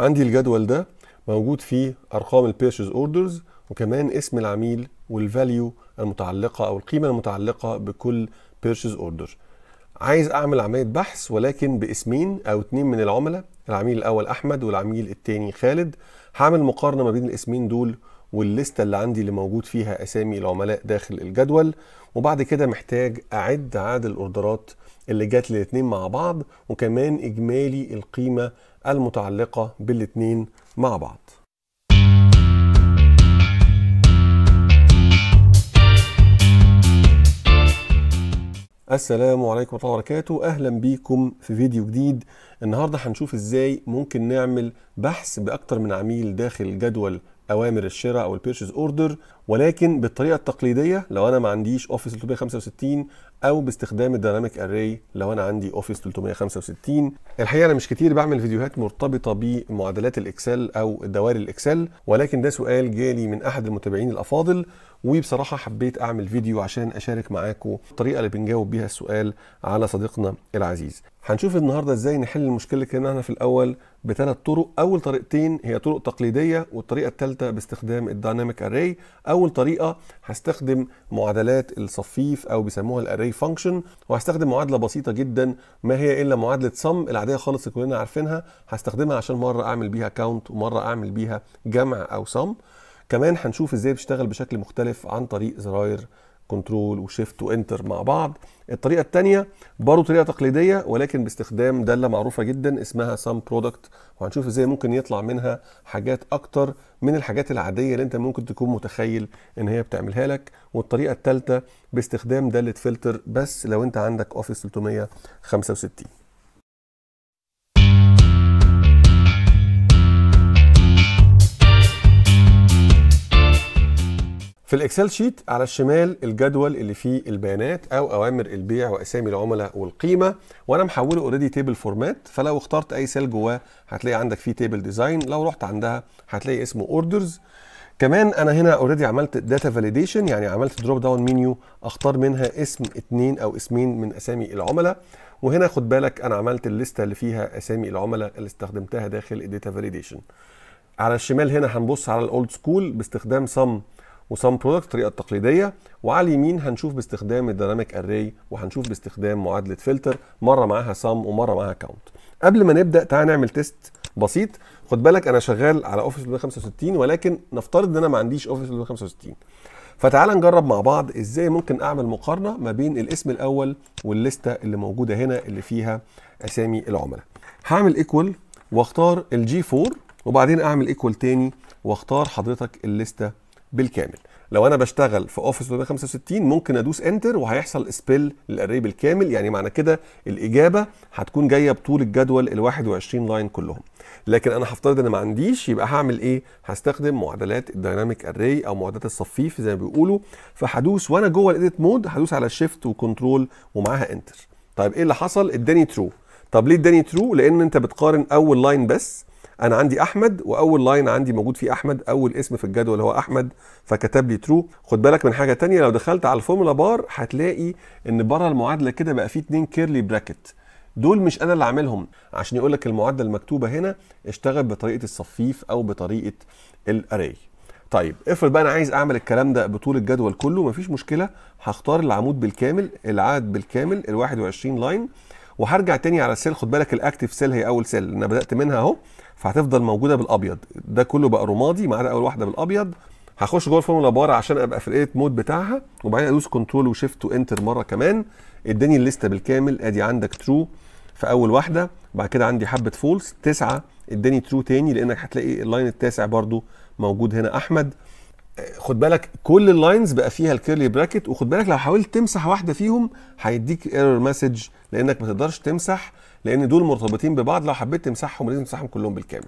عندي الجدول ده موجود فيه ارقام البيرشيز اوردرز وكمان اسم العميل والفاليو المتعلقه او القيمه المتعلقه بكل بيرشيز اوردر عايز اعمل عمليه بحث ولكن باسمين او اتنين من العملاء العميل الاول احمد والعميل الثاني خالد هعمل مقارنه ما بين الاسمين دول والليسته اللي عندي اللي موجود فيها اسامي العملاء داخل الجدول وبعد كده محتاج اعد عدد الاوردرات اللي جت للاتنين مع بعض وكمان إجمالي القيمة المتعلقة بالاتنين مع بعض السلام عليكم ورحمة الله وبركاته أهلا بيكم في فيديو جديد النهاردة هنشوف إزاي ممكن نعمل بحث بأكتر من عميل داخل جدول أوامر الشراء أو البيرشز أوردر ولكن بالطريقه التقليديه لو انا ما عنديش اوفيس 365 او باستخدام الدايناميك اري لو انا عندي اوفيس 365 الحقيقه انا مش كتير بعمل فيديوهات مرتبطه بمعادلات الاكسل او الدوائر الاكسل ولكن ده سؤال جالي من احد المتابعين الافاضل وبصراحه حبيت اعمل فيديو عشان اشارك معاكم الطريقه اللي بنجاوب بيها السؤال على صديقنا العزيز هنشوف النهارده ازاي نحل المشكله اللي كنا في الاول بثلاث طرق اول طريقتين هي طرق تقليديه والطريقه الثالثه باستخدام الدايناميك اري اول طريقه هستخدم معادلات الصفيف او بيسموها الاري فانكشن وهستخدم معادله بسيطه جدا ما هي الا معادله سم العاديه خالص اللي كلنا عارفينها هستخدمها عشان مره اعمل بيها كاونت ومره اعمل بيها جمع او سم كمان هنشوف ازاي بتشتغل بشكل مختلف عن طريق زراير كنترول وشيفت وانتر مع بعض الطريقه الثانيه برضه طريقه تقليديه ولكن باستخدام داله معروفه جدا اسمها سام برودكت وهنشوف ازاي ممكن يطلع منها حاجات اكتر من الحاجات العاديه اللي انت ممكن تكون متخيل ان هي بتعملها لك والطريقه الثالثه باستخدام داله فلتر بس لو انت عندك اوفيس 365 في الاكسل شيت على الشمال الجدول اللي فيه البيانات او اوامر البيع واسامي العملاء والقيمه وانا محوله اوريدي تيبل فورمات فلو اخترت اي سيل جواه هتلاقي عندك فيه تيبل ديزاين لو رحت عندها هتلاقي اسمه اوردرز كمان انا هنا اوريدي عملت داتا فاليديشن يعني عملت دروب داون منيو اختار منها اسم اتنين او اسمين من اسامي العملاء وهنا خد بالك انا عملت الليسته اللي فيها اسامي العملاء اللي استخدمتها داخل الداتا فاليديشن على الشمال هنا هنبص على الاولد سكول باستخدام سم وسام برودكت الطريقه التقليديه وعلى اليمين هنشوف باستخدام الديناميك اري وهنشوف باستخدام معادله فلتر مره معاها سام ومره معاها كاونت قبل ما نبدا تعال نعمل تيست بسيط خد بالك انا شغال على اوفيس 365 ولكن نفترض ان انا ما عنديش اوفيس 365 فتعال نجرب مع بعض ازاي ممكن اعمل مقارنه ما بين الاسم الاول والليسته اللي موجوده هنا اللي فيها اسامي العملاء هعمل ايكوال واختار الجي 4 وبعدين اعمل ايكوال تاني واختار حضرتك الليسته بالكامل لو انا بشتغل في اوفيس 365 ممكن ادوس انتر وهيحصل سبيل للاري بالكامل يعني معنى كده الاجابه هتكون جايه بطول الجدول ال 21 لاين كلهم لكن انا هفترض ان ما عنديش يبقى هعمل ايه هستخدم معادلات الدايناميك اري او معادلات الصفيف زي ما بيقولوا فهدوس وانا جوه الايديت مود هدوس على شيفت وكنترول ومعاها انتر طيب ايه اللي حصل اداني ترو طب ليه اداني ترو لان انت بتقارن اول لاين بس انا عندي احمد واول لاين عندي موجود فيه احمد اول اسم في الجدول هو احمد فكتب لي ترو خد بالك من حاجه تانية لو دخلت على الفورمولا بار هتلاقي ان بره المعادله كده بقى فيه اتنين كيرلي براكت دول مش انا اللي عاملهم عشان يقول لك المعادله المكتوبه هنا اشتغل بطريقه الصفيف او بطريقه الاري طيب افرض بقى انا عايز اعمل الكلام ده بطول الجدول كله مفيش مشكله هختار العمود بالكامل العدد بالكامل ال 21 لاين وهرجع تاني على السيل خد بالك الاكتف سيل هي اول سيل انا بدات منها اهو فهتفضل موجوده بالابيض ده كله بقى رمادي ما عدا اول واحده بالابيض هخش جوه الفورمولا بار عشان ابقى في الايت مود بتاعها وبعدين ادوس كنترول وشيفت وانتر مره كمان اداني الليسته بالكامل ادي عندك ترو في اول واحده بعد كده عندي حبه فولس تسعه اداني ترو تاني لانك هتلاقي اللاين التاسع برده موجود هنا احمد خد بالك كل اللاينز بقى فيها الكيرلي براكت وخد بالك لو حاولت تمسح واحده فيهم هيديك ايرور مسج لانك ما تقدرش تمسح لان دول مرتبطين ببعض لو حبيت تمسحهم لازم تمسحهم كلهم بالكامل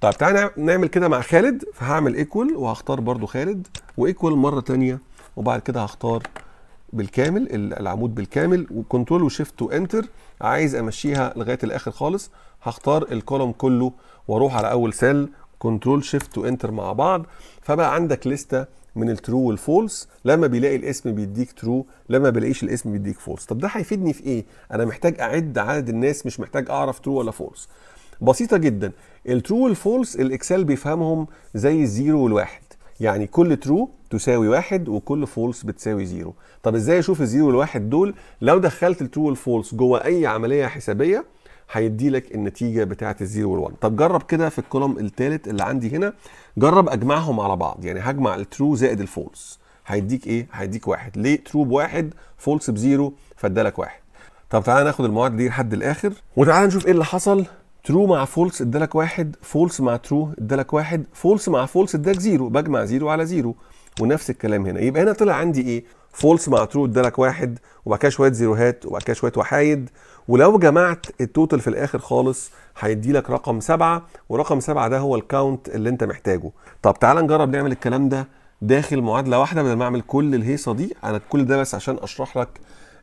طيب تعالى نعمل كده مع خالد فهعمل ايكوال وهختار برضو خالد وايكوال مره ثانيه وبعد كده هختار بالكامل العمود بالكامل وكنترول وشيفت وانتر عايز امشيها لغايه الاخر خالص هختار الكولوم كله واروح على اول سيل كنترول شيفت وانتر مع بعض فبقى عندك لسته من الترو والفولس لما بيلاقي الاسم بيديك ترو لما بلاقيش الاسم بيديك فولس طب ده هيفيدني في ايه انا محتاج اعد عدد الناس مش محتاج اعرف ترو ولا فولس بسيطه جدا الترو والفولس الاكسل بيفهمهم زي الزيرو والواحد يعني كل ترو تساوي واحد وكل فولس بتساوي زيرو طب ازاي اشوف الزيرو والواحد دول لو دخلت الترو والفولس جوه اي عمليه حسابيه هيدي لك النتيجه بتاعه الزيرو والوان طب جرب كده في الكولوم الثالث اللي عندي هنا جرب اجمعهم على بعض يعني هجمع الترو زائد الفولس هيديك ايه هيديك واحد ليه ترو بواحد فولس بزيرو فادالك واحد طب تعالى ناخد المواد دي لحد الاخر وتعالى نشوف ايه اللي حصل ترو مع فولس ادالك واحد فولس مع ترو ادالك واحد فولس مع فولس ادالك زيرو بجمع زيرو على زيرو ونفس الكلام هنا يبقى هنا طلع عندي ايه فولس مع ترو ادالك واحد وبعد كده شويه زيروهات وبعد كده شويه وحايد ولو جمعت التوتال في الاخر خالص هيدي لك رقم سبعه ورقم سبعه ده هو الكاونت اللي انت محتاجه طب تعال نجرب نعمل الكلام ده داخل معادله واحده بدل ما اعمل كل الهيصه دي انا كل ده بس عشان اشرح لك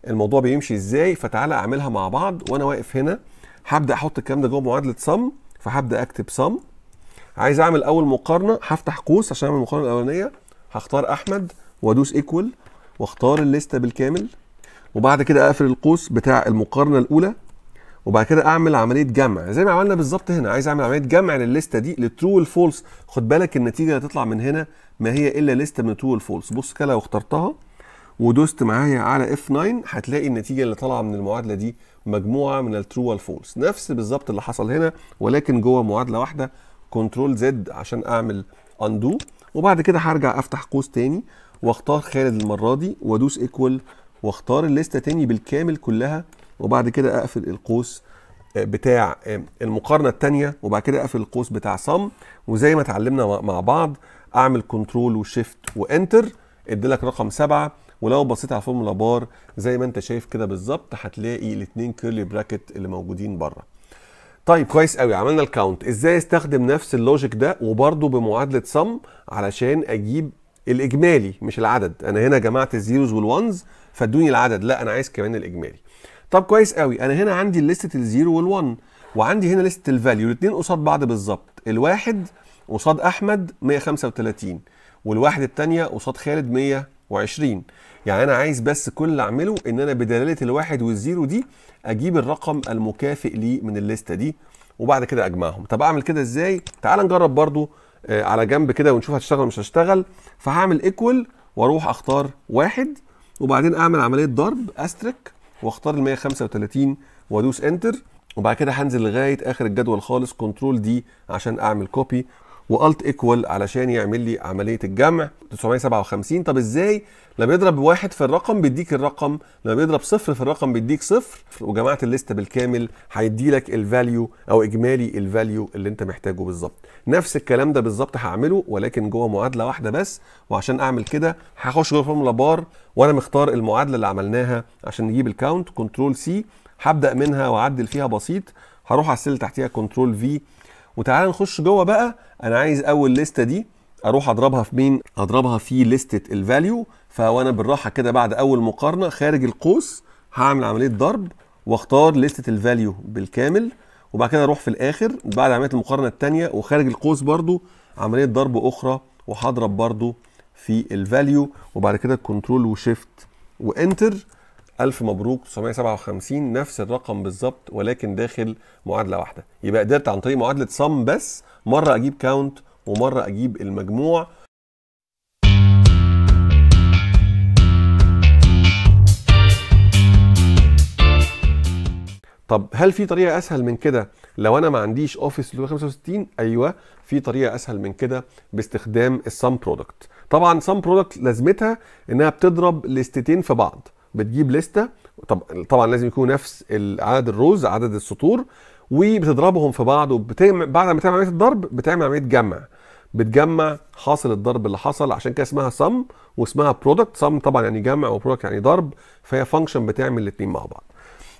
الموضوع بيمشي ازاي فتعالى اعملها مع بعض وانا واقف هنا هبدا احط الكلام ده جوه معادله سم فهبدا اكتب سم عايز اعمل اول مقارنه هفتح قوس عشان اعمل المقارنه الاولانيه هختار احمد وادوس ايكوال واختار الليسته بالكامل وبعد كده اقفل القوس بتاع المقارنه الاولى وبعد كده اعمل عمليه جمع زي ما عملنا بالظبط هنا عايز اعمل عمليه جمع للليسته دي للترو والفولس خد بالك النتيجه اللي هتطلع من هنا ما هي الا ليسته من الترو والفولس بص كده لو اخترتها ودوست معايا على اف 9 هتلاقي النتيجه اللي طالعه من المعادله دي مجموعه من الترو والفولس نفس بالظبط اللي حصل هنا ولكن جوه معادله واحده كنترول زد عشان اعمل اندو وبعد كده هرجع افتح قوس تاني واختار خالد المره دي وادوس ايكوال واختار الليسته تاني بالكامل كلها وبعد كده اقفل القوس آه، بتاع آه، المقارنه الثانيه وبعد كده اقفل القوس بتاع صم وزي ما اتعلمنا مع بعض اعمل كنترول وشيفت وانتر اديلك رقم سبعة ولو بصيت على فورمولا بار زي ما انت شايف كده بالظبط هتلاقي الاثنين كيرلي براكت اللي موجودين بره طيب كويس قوي عملنا الكاونت ازاي استخدم نفس اللوجيك ده وبرده بمعادله سم علشان اجيب الاجمالي مش العدد انا هنا جمعت الزيروز والوانز فادوني العدد لا انا عايز كمان الاجمالي طب كويس قوي انا هنا عندي لستة الزيرو والوان وعندي هنا لستة الفاليو الاثنين قصاد بعض بالظبط الواحد قصاد احمد 135 والواحد الثانيه قصاد خالد 120 يعني انا عايز بس كل اللي اعمله ان انا بدلاله الواحد والزيرو دي اجيب الرقم المكافئ ليه من الليسته دي وبعد كده اجمعهم طب اعمل كده ازاي تعال نجرب برضو آه، على جنب كده ونشوف هتشتغل مش هتشتغل فهعمل ايكوال واروح اختار واحد وبعدين اعمل عمليه ضرب استريك واختار ال 135 وادوس انتر وبعد كده هنزل لغايه اخر الجدول خالص كنترول دي عشان اعمل كوبي والت ايكوال علشان يعمل لي عمليه الجمع 957 طب ازاي لما بيضرب واحد في الرقم بيديك الرقم لما بيضرب صفر في الرقم بيديك صفر وجمعت الليسته بالكامل هيدي لك الفاليو او اجمالي الفاليو اللي انت محتاجه بالظبط نفس الكلام ده بالظبط هعمله ولكن جوه معادله واحده بس وعشان اعمل كده هخش جوه فورمولا بار وانا مختار المعادله اللي عملناها عشان نجيب الكاونت كنترول سي هبدا منها واعدل فيها بسيط هروح على السيل تحتيها كنترول في وتعالى نخش جوه بقى انا عايز اول لسته دي اروح اضربها في مين اضربها في لستة الفاليو فوانا بالراحة كده بعد اول مقارنة خارج القوس هعمل عملية ضرب واختار لستة الفاليو بالكامل وبعد كده اروح في الاخر بعد عملية المقارنة الثانيه وخارج القوس برضو عملية ضرب اخرى وهضرب برضو في الفاليو وبعد كده كنترول وشيفت وانتر ألف مبروك 957 نفس الرقم بالظبط ولكن داخل معادلة واحدة يبقى قدرت عن طريق معادلة صم بس مرة أجيب كاونت ومرة أجيب المجموع طب هل في طريقه اسهل من كده لو انا ما عنديش اوفيس 365 ايوه في طريقه اسهل من كده باستخدام السم برودكت طبعا سم برودكت لازمتها انها بتضرب لستين في بعض بتجيب لسته طب طبعا لازم يكون نفس عدد الروز عدد السطور وبتضربهم في بعض وبتعمل بعد ما تعمل عمليه الضرب بتعمل عمليه جمع بتجمع حاصل الضرب اللي حصل عشان كده اسمها سم واسمها برودكت سم طبعا يعني جمع وبرودكت يعني ضرب فهي فانكشن بتعمل الاثنين مع بعض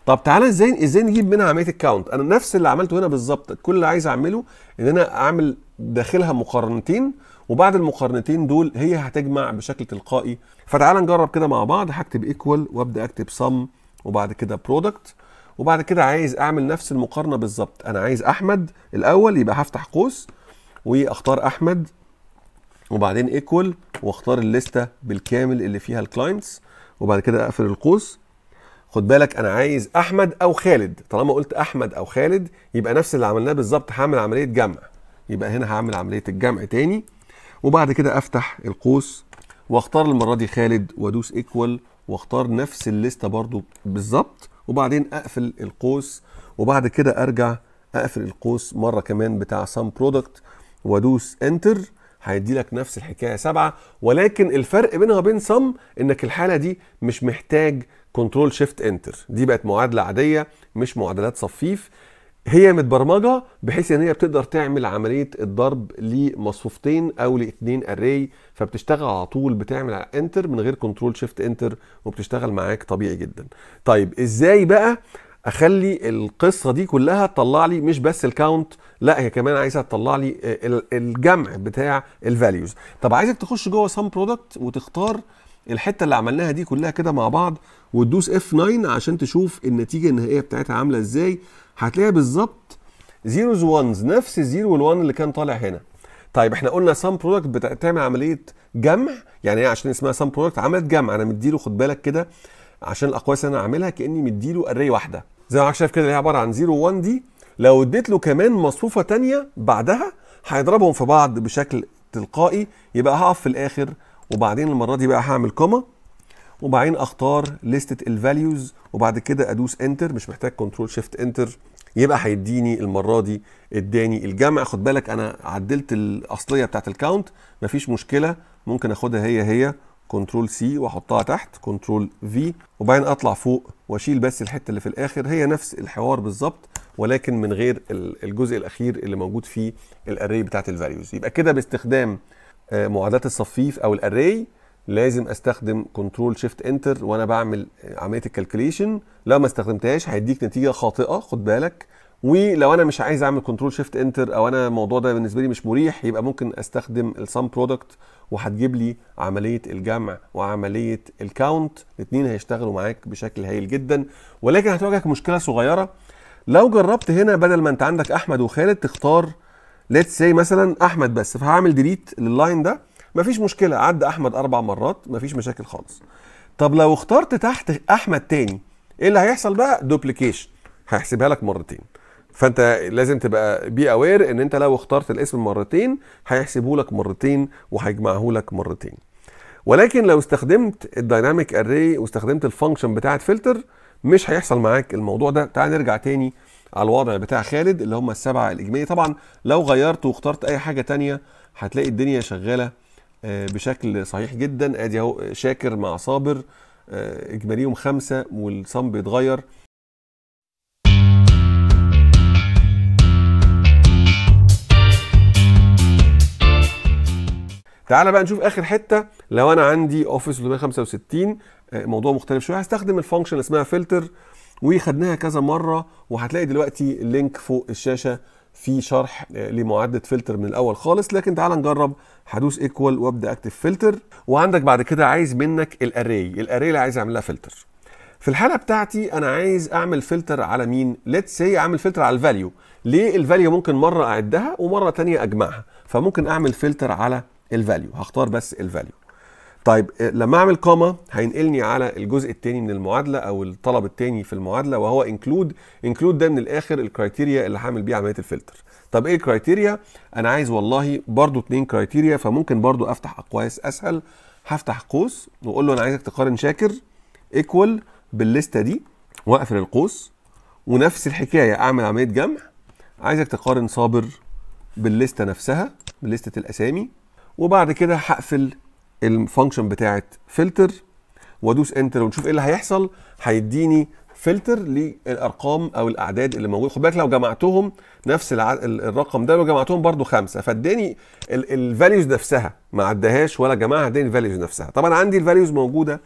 طب تعالى ازاي ازاي نجيب منها عمليه الكاونت انا نفس اللي عملته هنا بالظبط كل اللي عايز اعمله ان انا اعمل داخلها مقارنتين وبعد المقارنتين دول هي هتجمع بشكل تلقائي فتعال نجرب كده مع بعض هكتب ايكوال وابدا اكتب سم وبعد كده برودكت وبعد كده عايز اعمل نفس المقارنه بالظبط انا عايز احمد الاول يبقى هفتح قوس واختار احمد وبعدين ايكوال واختار الليسته بالكامل اللي فيها الكلاينتس وبعد كده اقفل القوس خد بالك انا عايز احمد او خالد طالما قلت احمد او خالد يبقى نفس اللي عملناه بالظبط هعمل عمليه جمع يبقى هنا هعمل عمليه الجمع تاني وبعد كده افتح القوس واختار المره دي خالد وادوس ايكوال واختار نفس الليسته برضو بالظبط وبعدين اقفل القوس وبعد كده ارجع اقفل القوس مره كمان بتاع سام برودكت وادوس انتر هيدي لك نفس الحكايه سبعه ولكن الفرق بينها وبين سم انك الحاله دي مش محتاج كنترول شيفت انتر دي بقت معادله عاديه مش معادلات صفيف هي متبرمجه بحيث ان هي بتقدر تعمل عمليه الضرب لمصفوفتين او لاثنين اري فبتشتغل على طول بتعمل على انتر من غير كنترول شيفت انتر وبتشتغل معاك طبيعي جدا طيب ازاي بقى اخلي القصه دي كلها تطلع لي مش بس الكاونت لا هي كمان عايزه تطلع لي الجمع بتاع الفاليوز طب عايزك تخش جوه سام برودكت وتختار الحته اللي عملناها دي كلها كده مع بعض وتدوس اف 9 عشان تشوف النتيجه النهائيه بتاعتها عامله ازاي هتلاقيها بالظبط زيروز وانز نفس الزيرو والوان اللي كان طالع هنا طيب احنا قلنا سام برودكت بتعمل عمليه جمع يعني ايه عشان اسمها سام برودكت عملت جمع انا مديله خد بالك كده عشان الاقواس اللي انا عاملها كاني مديله اري واحده زي ما حضرتك شايف كده اللي هي عباره عن 0 1 دي لو اديت له كمان مصفوفه ثانيه بعدها هيضربهم في بعض بشكل تلقائي يبقى هقف في الاخر وبعدين المره دي بقى هعمل كوما وبعدين اختار لستة الفاليوز وبعد كده ادوس انتر مش محتاج كنترول شيفت انتر يبقى هيديني المره دي اداني الجمع خد بالك انا عدلت الاصليه بتاعت الكاونت مفيش مشكله ممكن اخدها هي هي كنترول سي واحطها تحت كنترول في وبعدين اطلع فوق واشيل بس الحته اللي في الاخر هي نفس الحوار بالظبط ولكن من غير الجزء الاخير اللي موجود فيه الاري بتاعت الفاليوز يبقى كده باستخدام آه، معادلات الصفيف او الاري لازم استخدم كنترول شيفت انتر وانا بعمل آه، عمليه الكالكوليشن لو ما استخدمتهاش هيديك نتيجه خاطئه خد بالك ولو انا مش عايز اعمل كنترول شيفت انتر او انا الموضوع ده بالنسبه لي مش مريح يبقى ممكن استخدم السم برودكت وهتجيب لي عمليه الجمع وعمليه الكاونت الاثنين هيشتغلوا معاك بشكل هايل جدا ولكن هتواجهك مشكله صغيره لو جربت هنا بدل ما انت عندك احمد وخالد تختار ليتس سي مثلا احمد بس فهعمل ديليت لللاين ده مفيش مشكله عدى احمد اربع مرات مفيش مشاكل خالص طب لو اخترت تحت احمد تاني ايه اللي هيحصل بقى دوبليكيشن هيحسبها لك مرتين فانت لازم تبقى بي اوير ان انت لو اخترت الاسم مرتين هيحسبه لك مرتين وهيجمعه لك مرتين ولكن لو استخدمت الدايناميك اري واستخدمت الفانكشن بتاعه فلتر مش هيحصل معاك الموضوع ده تعال نرجع تاني على الوضع بتاع خالد اللي هم السبعه الاجمالي طبعا لو غيرت واخترت اي حاجه تانية هتلاقي الدنيا شغاله آه، بشكل صحيح جدا ادي اهو آه، شاكر مع صابر آه، اجماليهم خمسه والصم بيتغير تعالى بقى نشوف اخر حته لو انا عندي اوفيس 365 موضوع مختلف شويه هستخدم الفانكشن اسمها فلتر وخدناها كذا مره وهتلاقي دلوقتي اللينك فوق الشاشه في شرح آه، لمعدة فلتر من الأول خالص لكن تعال نجرب هدوس ايكوال وابدا اكتب فلتر وعندك بعد كده عايز منك الاري الاري اللي عايز اعمل لها فلتر في الحاله بتاعتي انا عايز اعمل فلتر على مين ليتس سي اعمل فلتر على الفاليو ليه الفاليو ممكن مره اعدها ومره ثانيه اجمعها فممكن اعمل فلتر على الفاليو هختار بس الفاليو طيب لما اعمل كوما هينقلني على الجزء الثاني من المعادله او الطلب الثاني في المعادله وهو انكلود انكلود ده من الاخر الكرايتيريا اللي هعمل بيه عمليه الفلتر طب ايه الكرايتيريا انا عايز والله برضو اثنين كرايتيريا فممكن برضو افتح اقواس اسهل هفتح قوس واقول له انا عايزك تقارن شاكر ايكوال بالليسته دي واقفل القوس ونفس الحكايه اعمل عمليه جمع عايزك تقارن صابر بالليسته نفسها بالليسته الاسامي وبعد كده هقفل الفانكشن بتاعت فلتر وادوس انتر ونشوف ايه اللي هيحصل هيديني فلتر للارقام او الاعداد اللي موجوده خد بالك لو جمعتهم نفس الع... الرقم ده لو جمعتهم برده خمسه فاداني الفاليوز نفسها ما عدهاش ولا جمعها اداني الفاليوز نفسها طبعا عندي الفاليوز موجوده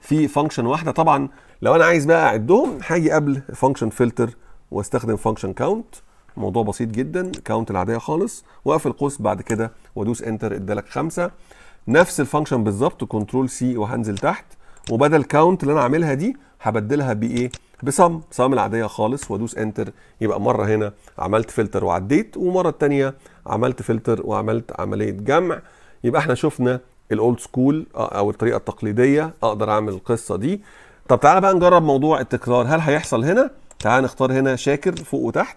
في فانكشن واحده طبعا لو انا عايز بقى اعدهم هاجي قبل فانكشن فلتر واستخدم فانكشن كاونت موضوع بسيط جدا كاونت العاديه خالص واقفل قوس بعد كده وادوس انتر ادالك خمسه نفس الفانكشن بالظبط كنترول سي وهنزل تحت وبدل كاونت اللي انا عاملها دي هبدلها بايه بسم سم العاديه خالص وادوس انتر يبقى مره هنا عملت فلتر وعديت ومره التانية عملت فلتر وعملت عمليه جمع يبقى احنا شفنا الاولد سكول او الطريقه التقليديه اقدر اعمل القصه دي طب تعالى بقى نجرب موضوع التكرار هل هيحصل هنا تعالى نختار هنا شاكر فوق وتحت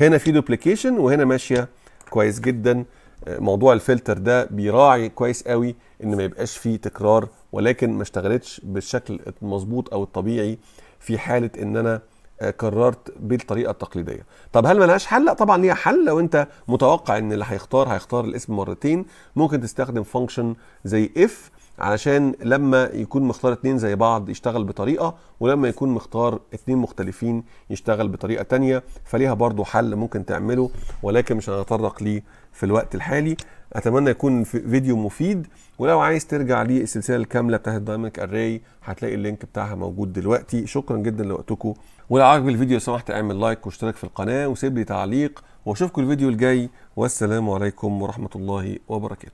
هنا في دوبليكيشن وهنا ماشيه كويس جدا موضوع الفلتر ده بيراعي كويس قوي ان ما يبقاش فيه تكرار ولكن ما اشتغلتش بالشكل المظبوط او الطبيعي في حاله ان انا آه، كررت بالطريقه التقليديه طب هل ملهاش حل لا طبعا ليها حل لو انت متوقع ان اللي هيختار هيختار الاسم مرتين ممكن تستخدم فانكشن زي اف علشان لما يكون مختار اتنين زي بعض يشتغل بطريقه ولما يكون مختار اتنين مختلفين يشتغل بطريقه تانية فليها برضو حل ممكن تعمله ولكن مش هنتطرق ليه في الوقت الحالي اتمنى يكون فيديو مفيد ولو عايز ترجع للسلسله الكامله بتاعت دايناميك اري هتلاقي اللينك بتاعها موجود دلوقتي شكرا جدا لوقتكم ولو عجب الفيديو لو سمحت اعمل لايك واشترك في القناه وسيب لي تعليق واشوفكم الفيديو الجاي والسلام عليكم ورحمه الله وبركاته